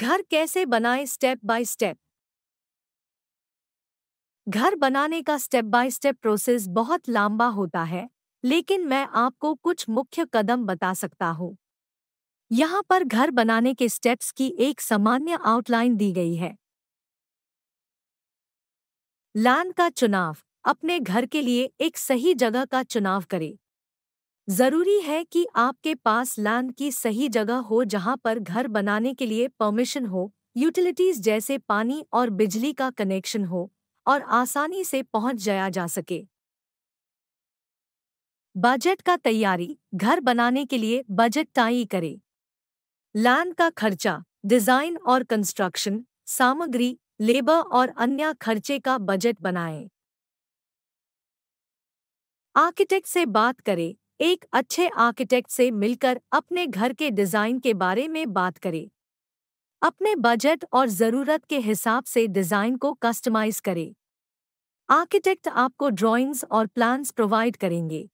घर कैसे बनाएं स्टेप बाय स्टेप घर बनाने का स्टेप बाय स्टेप प्रोसेस बहुत लंबा होता है लेकिन मैं आपको कुछ मुख्य कदम बता सकता हूँ यहाँ पर घर बनाने के स्टेप्स की एक सामान्य आउटलाइन दी गई है लैंड का चुनाव अपने घर के लिए एक सही जगह का चुनाव करें जरूरी है कि आपके पास लैंड की सही जगह हो जहां पर घर बनाने के लिए परमिशन हो यूटिलिटीज जैसे पानी और बिजली का कनेक्शन हो और आसानी से पहुंच जाया जा सके बजट का तैयारी घर बनाने के लिए बजट तय करें लैंड का खर्चा डिजाइन और कंस्ट्रक्शन सामग्री लेबर और अन्य खर्चे का बजट बनाएं आर्किटेक्ट से बात करें एक अच्छे आर्किटेक्ट से मिलकर अपने घर के डिज़ाइन के बारे में बात करें अपने बजट और ज़रूरत के हिसाब से डिज़ाइन को कस्टमाइज करें आर्किटेक्ट आपको ड्राइंग्स और प्लान्स प्रोवाइड करेंगे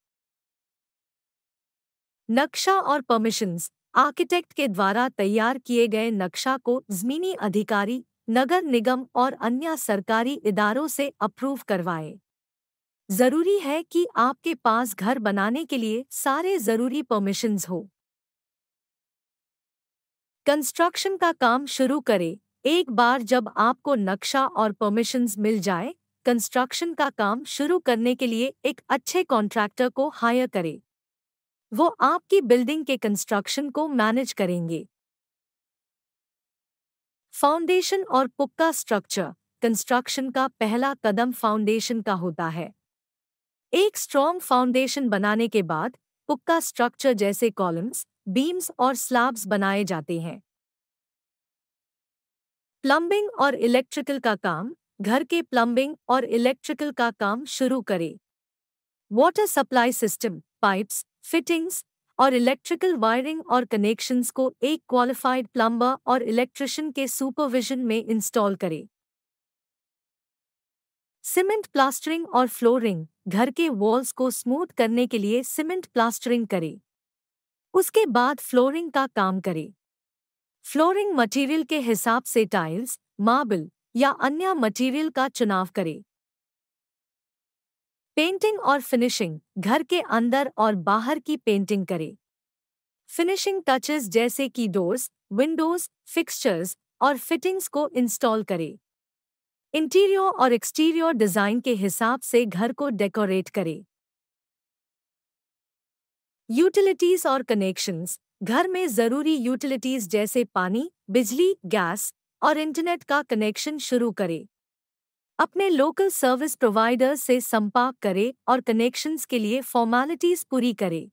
नक्शा और परमिशंस आर्किटेक्ट के द्वारा तैयार किए गए नक्शा को जमीनी अधिकारी नगर निगम और अन्य सरकारी इदारों से अप्रूव करवाएं। जरूरी है कि आपके पास घर बनाने के लिए सारे जरूरी परमिशंस हो कंस्ट्रक्शन का काम शुरू करें एक बार जब आपको नक्शा और परमिशंस मिल जाए कंस्ट्रक्शन का काम शुरू करने के लिए एक अच्छे कॉन्ट्रैक्टर को हायर करें वो आपकी बिल्डिंग के कंस्ट्रक्शन को मैनेज करेंगे फाउंडेशन और पुक्का स्ट्रक्चर कंस्ट्रक्शन का पहला कदम फाउंडेशन का होता है एक स्ट्रॉन्ग फाउंडेशन बनाने के बाद पुक्का स्ट्रक्चर जैसे कॉलम्स बीम्स और स्लैब्स बनाए जाते हैं प्लम्बिंग और इलेक्ट्रिकल का काम घर के प्लम्बिंग और इलेक्ट्रिकल का काम शुरू करें water supply system pipes fittings और इलेक्ट्रिकल वायरिंग और कनेक्शंस को एक क्वालिफाइड प्लम्बर और इलेक्ट्रिशियन के सुपरविजन में इंस्टॉल करें सीमेंट प्लास्टरिंग और फ्लोरिंग घर के वॉल्स को स्मूथ करने के लिए सीमेंट प्लास्टरिंग करें उसके बाद फ्लोरिंग का काम करें फ्लोरिंग मटेरियल के हिसाब से टाइल्स मार्बल या अन्य मटेरियल का चुनाव करें पेंटिंग और फिनिशिंग घर के अंदर और बाहर की पेंटिंग करें फिनिशिंग टचेस जैसे कि डोर्स विंडोज फिक्सचर्स और फिटिंग्स को इंस्टॉल करें इंटीरियर और एक्सटीरियर डिजाइन के हिसाब से घर को डेकोरेट करें यूटिलिटीज और कनेक्शंस घर में जरूरी यूटिलिटीज जैसे पानी बिजली गैस और इंटरनेट का कनेक्शन शुरू करें अपने लोकल सर्विस प्रोवाइडर से संपर्क करें और कनेक्शंस के लिए फॉर्मेलिटीज पूरी करें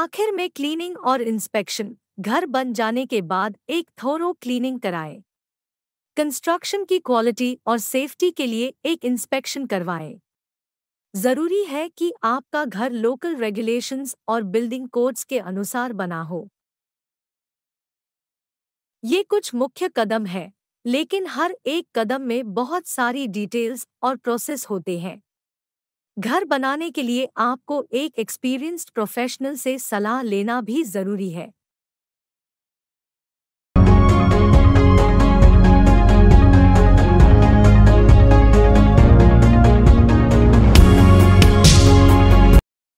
आखिर में क्लीनिंग और इंस्पेक्शन घर बन जाने के बाद एक थोरो क्लीनिंग कराएं कंस्ट्रक्शन की क्वालिटी और सेफ्टी के लिए एक इंस्पेक्शन करवाएं। जरूरी है कि आपका घर लोकल रेगुलेशंस और बिल्डिंग कोड्स के अनुसार बना हो ये कुछ मुख्य कदम है लेकिन हर एक कदम में बहुत सारी डिटेल्स और प्रोसेस होते हैं घर बनाने के लिए आपको एक एक्सपीरियंस्ड प्रोफेशनल से सलाह लेना भी जरूरी है